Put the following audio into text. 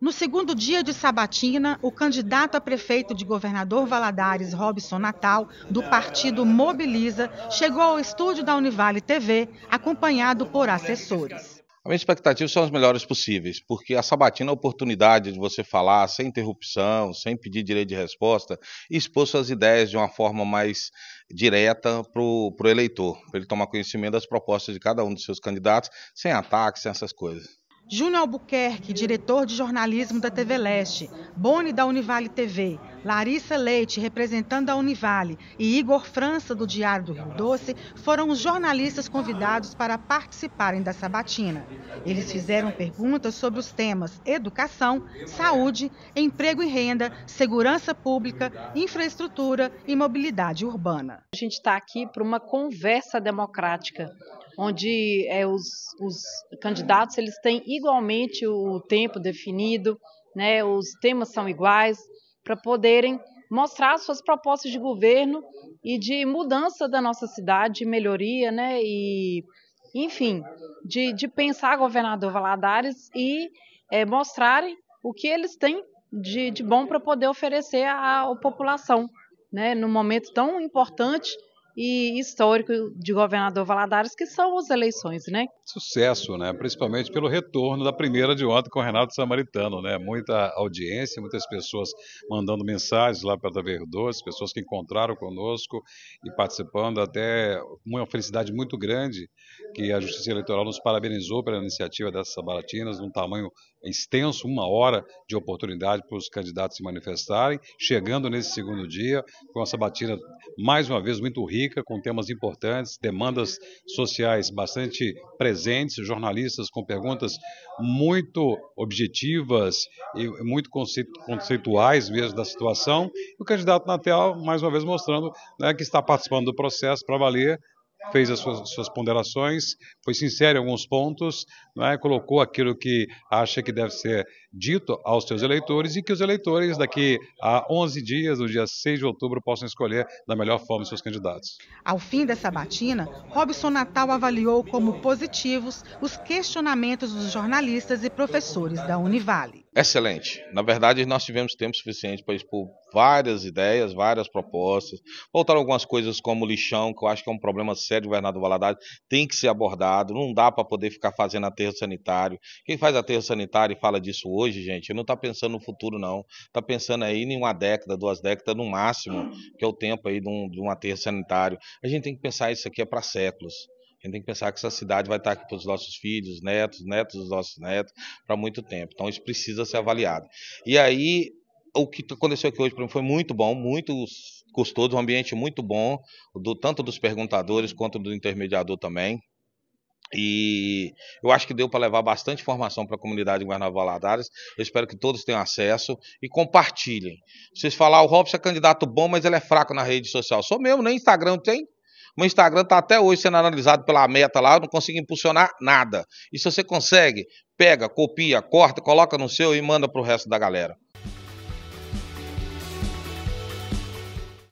No segundo dia de sabatina, o candidato a prefeito de governador Valadares, Robson Natal, do partido Mobiliza, chegou ao estúdio da Univale TV, acompanhado por assessores. A minha expectativa são as melhores possíveis, porque a sabatina é a oportunidade de você falar sem interrupção, sem pedir direito de resposta, e expor suas ideias de uma forma mais direta para o eleitor, para ele tomar conhecimento das propostas de cada um dos seus candidatos, sem ataques, sem essas coisas. Júnior Albuquerque, diretor de jornalismo da TV Leste, Boni da Univale TV, Larissa Leite, representando a Univale, e Igor França, do Diário do Rio Doce, foram os jornalistas convidados para participarem da sabatina. Eles fizeram perguntas sobre os temas educação, saúde, emprego e renda, segurança pública, infraestrutura e mobilidade urbana. A gente está aqui para uma conversa democrática onde é, os, os candidatos eles têm igualmente o tempo definido, né, os temas são iguais, para poderem mostrar suas propostas de governo e de mudança da nossa cidade, melhoria, né, e enfim, de, de pensar governador Valadares e é, mostrarem o que eles têm de, de bom para poder oferecer à, à população, né, no momento tão importante e histórico de governador Valadares, que são as eleições, né? Sucesso, né? Principalmente pelo retorno da primeira de ontem com o Renato Samaritano, né? Muita audiência, muitas pessoas mandando mensagens lá para Taveiro Doce, pessoas que encontraram conosco e participando até uma felicidade muito grande que a Justiça Eleitoral nos parabenizou pela iniciativa dessas sabaratinas, num tamanho extenso, uma hora de oportunidade para os candidatos se manifestarem, chegando nesse segundo dia com a sabatina mais uma vez muito rica rica, com temas importantes, demandas sociais bastante presentes, jornalistas com perguntas muito objetivas e muito conceituais mesmo da situação. E o candidato Natel, mais uma vez, mostrando né, que está participando do processo para valer, fez as suas, suas ponderações, foi sincero em alguns pontos, é? colocou aquilo que acha que deve ser dito aos seus eleitores e que os eleitores daqui a 11 dias, no dia 6 de outubro, possam escolher da melhor forma seus candidatos. Ao fim dessa batina, Robson Natal avaliou como positivos os questionamentos dos jornalistas e professores da Univale. Excelente. Na verdade, nós tivemos tempo suficiente para expor várias ideias, várias propostas. Voltaram algumas coisas como lixão, que eu acho que é um problema sério, governador Valadares, tem que ser abordado. Não dá para poder ficar fazendo aterro sanitário. Quem faz aterro sanitário e fala disso hoje, gente, não está pensando no futuro, não. Está pensando aí em uma década, duas décadas no máximo, que é o tempo aí de um, de um aterro sanitário. A gente tem que pensar isso aqui é para séculos. A gente tem que pensar que essa cidade vai estar aqui para os nossos filhos, netos, netos dos nossos netos, para muito tempo. Então isso precisa ser avaliado. E aí, o que aconteceu aqui hoje para mim foi muito bom, muito custoso, um ambiente muito bom, do, tanto dos perguntadores quanto do intermediador também. E eu acho que deu para levar bastante informação para a comunidade de Guaraná Valadares. Eu espero que todos tenham acesso e compartilhem. Vocês falaram, ah, o Robson é candidato bom, mas ele é fraco na rede social. Sou mesmo, nem Instagram tem meu Instagram está até hoje sendo analisado pela meta lá, eu não consigo impulsionar nada. E se você consegue, pega, copia, corta, coloca no seu e manda para o resto da galera.